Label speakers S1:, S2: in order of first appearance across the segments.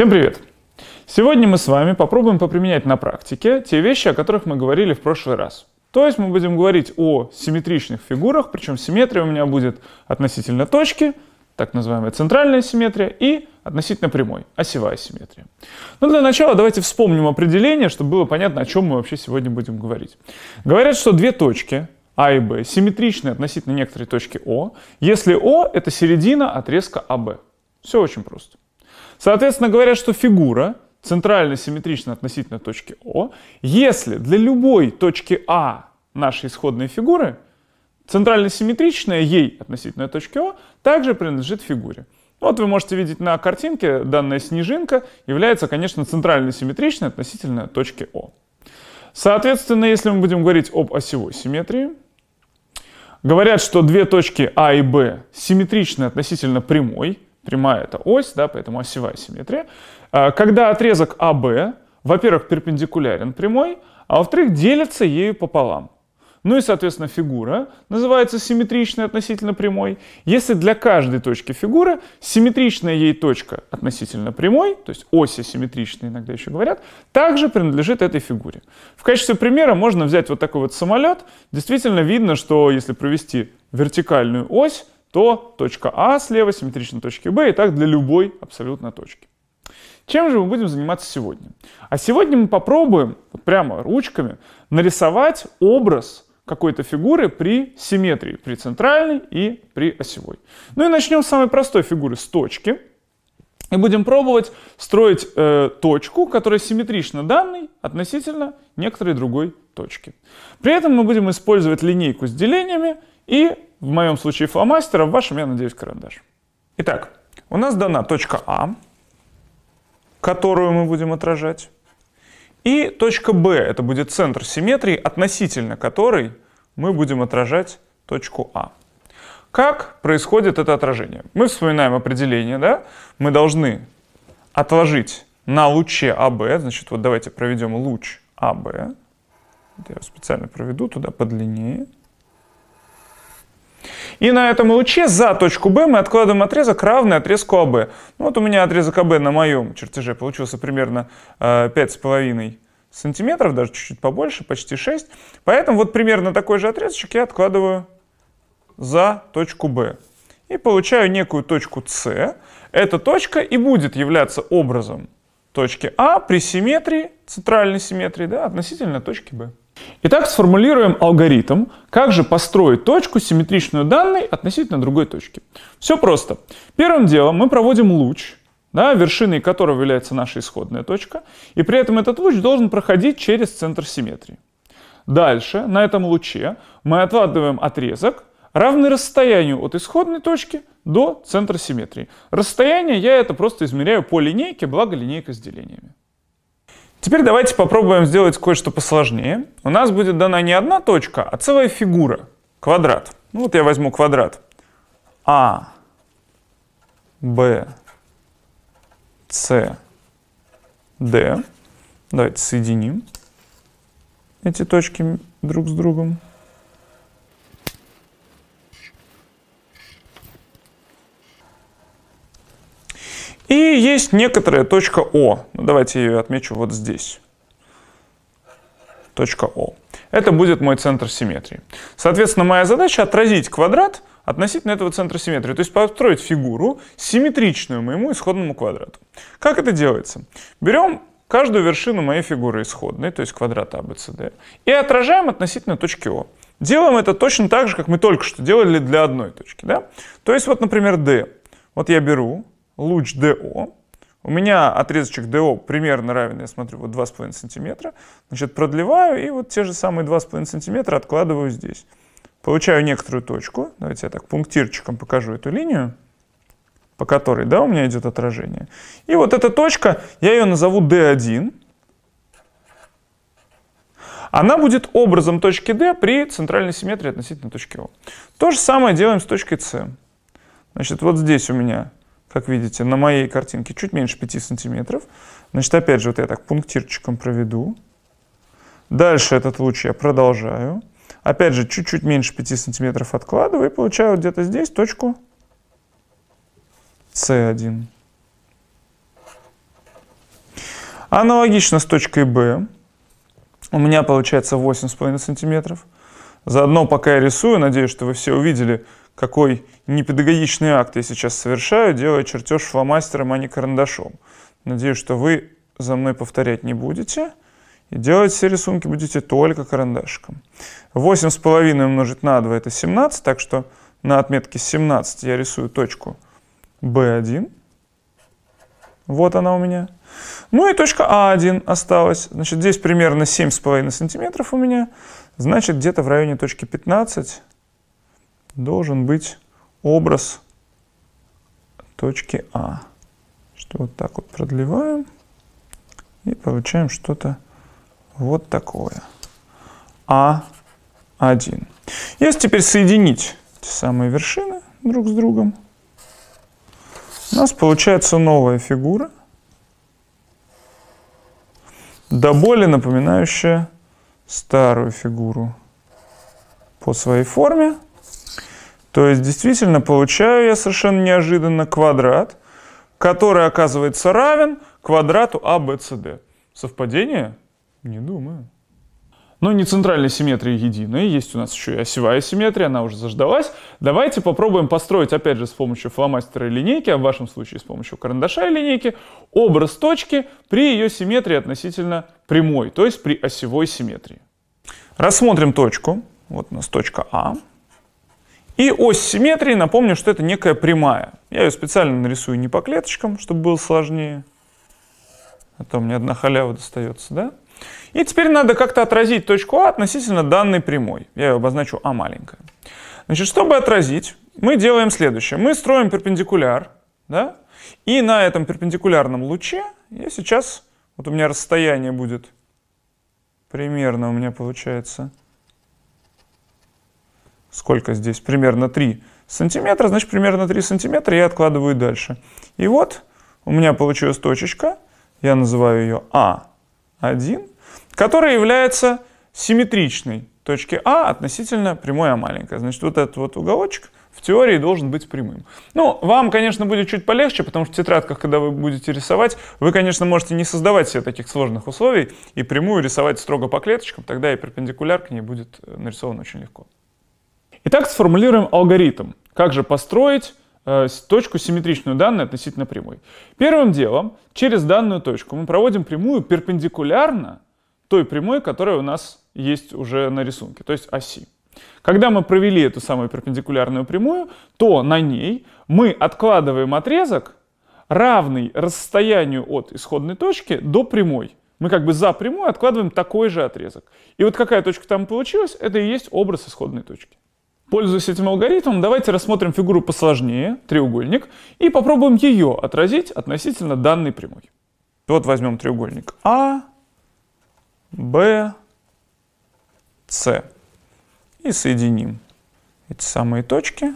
S1: Всем привет! Сегодня мы с вами попробуем поприменять на практике те вещи, о которых мы говорили в прошлый раз. То есть мы будем говорить о симметричных фигурах, причем симметрия у меня будет относительно точки, так называемая центральная симметрия, и относительно прямой, осевая симметрия. Но для начала давайте вспомним определение, чтобы было понятно, о чем мы вообще сегодня будем говорить. Говорят, что две точки А и Б симметричны относительно некоторой точки О, если О — это середина отрезка АБ. Все очень просто. Соответственно, говорят, что фигура центрально симметрична относительно точки О. Если для любой точки А нашей исходной фигуры центрально симметричная ей относительно точки О также принадлежит фигуре. Ну, вот вы можете видеть на картинке, данная снежинка является, конечно, центрально симметричной относительно точки О. Соответственно, если мы будем говорить об осевой симметрии, говорят, что две точки А и Б симметричны относительно прямой, Прямая — это ось, да, поэтому осевая симметрия. А, когда отрезок АВ, во-первых, перпендикулярен прямой, а во-вторых, делится ею пополам. Ну и, соответственно, фигура называется симметричной относительно прямой. Если для каждой точки фигуры симметричная ей точка относительно прямой, то есть оси симметричные иногда еще говорят, также принадлежит этой фигуре. В качестве примера можно взять вот такой вот самолет. Действительно видно, что если провести вертикальную ось, то точка А слева симметрична точке Б и так для любой абсолютно точки. Чем же мы будем заниматься сегодня? А сегодня мы попробуем вот прямо ручками нарисовать образ какой-то фигуры при симметрии, при центральной и при осевой. Ну и начнем с самой простой фигуры, с точки. И будем пробовать строить э, точку, которая симметрична данной относительно некоторой другой точки. При этом мы будем использовать линейку с делениями и в моем случае фломастера, в вашем, я надеюсь, карандаш. Итак, у нас дана точка А, которую мы будем отражать, и точка Б, это будет центр симметрии, относительно которой мы будем отражать точку А. Как происходит это отражение? Мы вспоминаем определение, да? Мы должны отложить на луче АБ, значит, вот давайте проведем луч АБ. Я специально проведу туда подлиннее. длиннее. И на этом луче за точку B мы откладываем отрезок, равный отрезку AB. А ну, вот у меня отрезок AB а на моем чертеже получился примерно 5,5 э, сантиметров, даже чуть-чуть побольше, почти 6. Поэтому вот примерно такой же отрезочек я откладываю за точку B. И получаю некую точку C. Эта точка и будет являться образом точки А при симметрии, центральной симметрии, да, относительно точки B. Итак, сформулируем алгоритм, как же построить точку, симметричную данной относительно другой точки. Все просто. Первым делом мы проводим луч, да, вершиной которого является наша исходная точка, и при этом этот луч должен проходить через центр симметрии. Дальше на этом луче мы отвадываем отрезок, равный расстоянию от исходной точки до центра симметрии. Расстояние я это просто измеряю по линейке, благо линейка с делениями. Теперь давайте попробуем сделать кое-что посложнее. У нас будет дана не одна точка, а целая фигура. Квадрат. Ну вот я возьму квадрат. А, Б, С, Д. Давайте соединим эти точки друг с другом. И есть некоторая точка О. Ну, давайте ее отмечу вот здесь. Точка О. Это будет мой центр симметрии. Соответственно, моя задача отразить квадрат относительно этого центра симметрии. То есть построить фигуру, симметричную моему исходному квадрату. Как это делается? Берем каждую вершину моей фигуры исходной, то есть квадрата ABCD, а, и отражаем относительно точки О. Делаем это точно так же, как мы только что делали для одной точки. Да? То есть вот, например, D. Вот я беру луч DO. У меня отрезочек DO примерно равен, я смотрю, вот 2,5 сантиметра. Значит, продлеваю и вот те же самые 2,5 сантиметра откладываю здесь. Получаю некоторую точку. Давайте я так пунктирчиком покажу эту линию, по которой, да, у меня идет отражение. И вот эта точка, я ее назову D1. Она будет образом точки D при центральной симметрии относительно точки O. То же самое делаем с точкой C. Значит, вот здесь у меня как видите, на моей картинке чуть меньше 5 сантиметров. Значит, опять же, вот я так пунктирчиком проведу. Дальше этот луч я продолжаю. Опять же, чуть-чуть меньше 5 сантиметров откладываю и получаю где-то здесь точку С1. Аналогично с точкой B. У меня получается 8,5 сантиметров. Заодно, пока я рисую, надеюсь, что вы все увидели, какой непедагогичный акт я сейчас совершаю, делая чертеж фломастером, а не карандашом. Надеюсь, что вы за мной повторять не будете. И делать все рисунки будете только карандашиком. 8,5 умножить на 2 это 17, так что на отметке 17 я рисую точку B1. Вот она у меня. Ну и точка А1 осталась. Значит, здесь примерно 7,5 сантиметров у меня. Значит, где-то в районе точки 15 должен быть образ точки А. Что вот так вот продлеваем и получаем что-то вот такое. А1. Если теперь соединить эти самые вершины друг с другом, у нас получается новая фигура, до боли напоминающая старую фигуру по своей форме. То есть действительно получаю я совершенно неожиданно квадрат, который оказывается равен квадрату а, Совпадение? Не думаю. Но не центральная симметрия единая, есть у нас еще и осевая симметрия, она уже заждалась. Давайте попробуем построить, опять же, с помощью фломастера и линейки, а в вашем случае с помощью карандаша и линейки, образ точки при ее симметрии относительно прямой, то есть при осевой симметрии. Рассмотрим точку. Вот у нас точка А. И ось симметрии, напомню, что это некая прямая. Я ее специально нарисую не по клеточкам, чтобы было сложнее. А то мне одна халява достается, да? И теперь надо как-то отразить точку А относительно данной прямой. Я ее обозначу А маленькая. Значит, чтобы отразить, мы делаем следующее. Мы строим перпендикуляр, да? И на этом перпендикулярном луче я сейчас, вот у меня расстояние будет примерно у меня получается сколько здесь, примерно 3 сантиметра, значит примерно 3 сантиметра я откладываю дальше. И вот у меня получилась точечка, я называю ее А1, которая является симметричной точке А относительно прямой А маленькая. Значит, вот этот вот уголочек в теории должен быть прямым. Ну, вам, конечно, будет чуть полегче, потому что в тетрадках, когда вы будете рисовать, вы, конечно, можете не создавать себе таких сложных условий и прямую рисовать строго по клеточкам, тогда и перпендикуляр к ней будет нарисован очень легко. Итак, сформулируем алгоритм. Как же построить э, точку симметричную данной относительно прямой? Первым делом, через данную точку мы проводим прямую перпендикулярно той прямой, которая у нас есть уже на рисунке, то есть оси. Когда мы провели эту самую перпендикулярную прямую, то на ней мы откладываем отрезок, равный расстоянию от исходной точки до прямой. Мы как бы за прямую откладываем такой же отрезок. И вот какая точка там получилась, это и есть образ исходной точки. Пользуясь этим алгоритмом, давайте рассмотрим фигуру посложнее, треугольник, и попробуем ее отразить относительно данной прямой. Вот возьмем треугольник А, Б, С и соединим эти самые точки,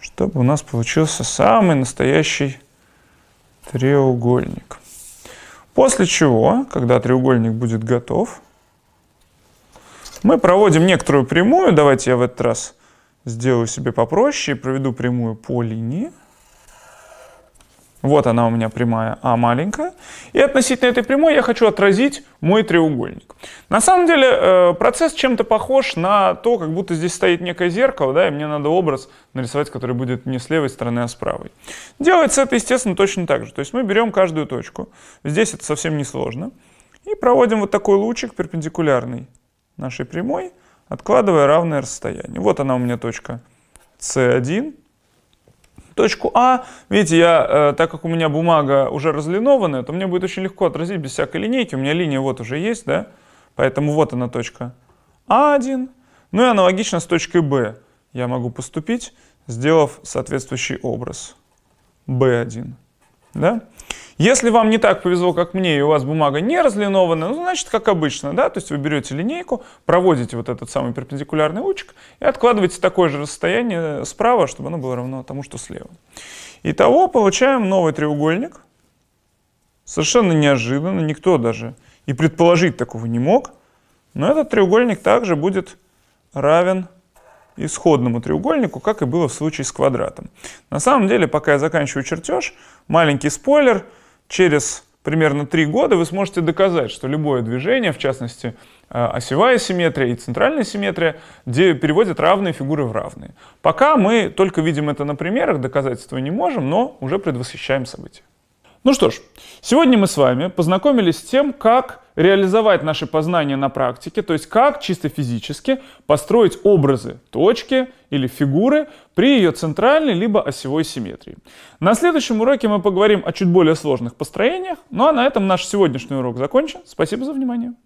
S1: чтобы у нас получился самый настоящий треугольник. После чего, когда треугольник будет готов, мы проводим некоторую прямую. Давайте я в этот раз сделаю себе попроще и проведу прямую по линии. Вот она у меня прямая А маленькая. И относительно этой прямой я хочу отразить мой треугольник. На самом деле э, процесс чем-то похож на то, как будто здесь стоит некое зеркало, да, и мне надо образ нарисовать, который будет не с левой стороны, а с правой. Делается это, естественно, точно так же. То есть мы берем каждую точку. Здесь это совсем несложно. И проводим вот такой лучик перпендикулярный нашей прямой, откладывая равное расстояние. Вот она у меня точка С1. Точку А, видите, я, э, так как у меня бумага уже разлинованная, то мне будет очень легко отразить без всякой линейки. У меня линия вот уже есть, да? Поэтому вот она точка А1. Ну и аналогично с точкой Б я могу поступить, сделав соответствующий образ B1. Да? Если вам не так повезло, как мне, и у вас бумага не разлинованная, ну, значит, как обычно, да, то есть вы берете линейку, проводите вот этот самый перпендикулярный лучик и откладываете такое же расстояние справа, чтобы оно было равно тому, что слева. Итого получаем новый треугольник. Совершенно неожиданно, никто даже и предположить такого не мог. Но этот треугольник также будет равен исходному треугольнику, как и было в случае с квадратом. На самом деле, пока я заканчиваю чертеж, маленький спойлер – через примерно три года вы сможете доказать, что любое движение, в частности э, осевая симметрия и центральная симметрия, где переводят равные фигуры в равные. Пока мы только видим это на примерах, доказательства не можем, но уже предвосхищаем события. Ну что ж, сегодня мы с вами познакомились с тем, как реализовать наши познания на практике, то есть как чисто физически построить образы точки или фигуры при ее центральной либо осевой симметрии. На следующем уроке мы поговорим о чуть более сложных построениях, ну а на этом наш сегодняшний урок закончен. Спасибо за внимание.